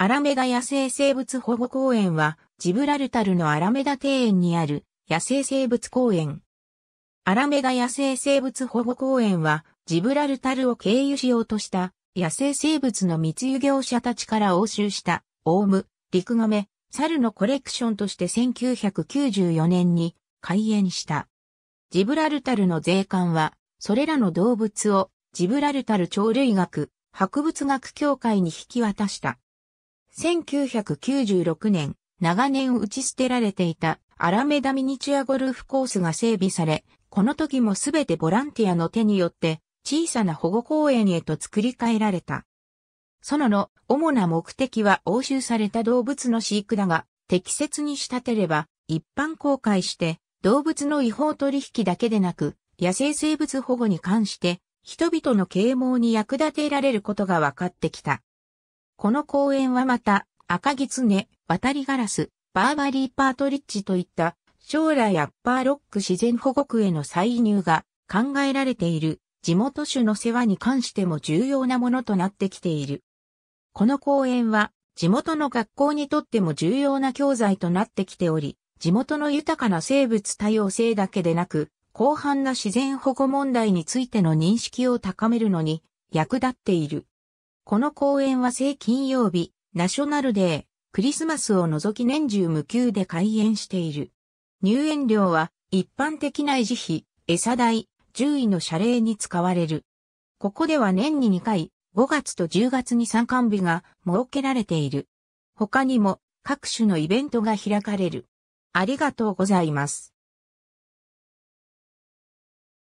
アラメダ野生生物保護公園は、ジブラルタルのアラメダ庭園にある野生生物公園。アラメダ野生生物保護公園は、ジブラルタルを経由しようとした野生生物の密輸業者たちから押収したオウム、リクガメ、猿のコレクションとして1994年に開園した。ジブラルタルの税関は、それらの動物をジブラルタル鳥類学、博物学協会に引き渡した。1996年、長年打ち捨てられていたアラメダミニチュアゴルフコースが整備され、この時もすべてボランティアの手によって小さな保護公園へと作り変えられた。そのの主な目的は押収された動物の飼育だが、適切に仕立てれば一般公開して動物の違法取引だけでなく野生生物保護に関して人々の啓蒙に役立てられることが分かってきた。この公園はまた、赤狐、渡りガラス、バーバリーパートリッジといった、将来アッパーロック自然保護区への再入が考えられている地元種の世話に関しても重要なものとなってきている。この公園は地元の学校にとっても重要な教材となってきており、地元の豊かな生物多様性だけでなく、広範な自然保護問題についての認識を高めるのに役立っている。この公演は正金曜日、ナショナルデー、クリスマスを除き年中無休で開園している。入園料は一般的な維持費、餌代、獣医の謝礼に使われる。ここでは年に2回、5月と10月に参観日が設けられている。他にも各種のイベントが開かれる。ありがとうございます。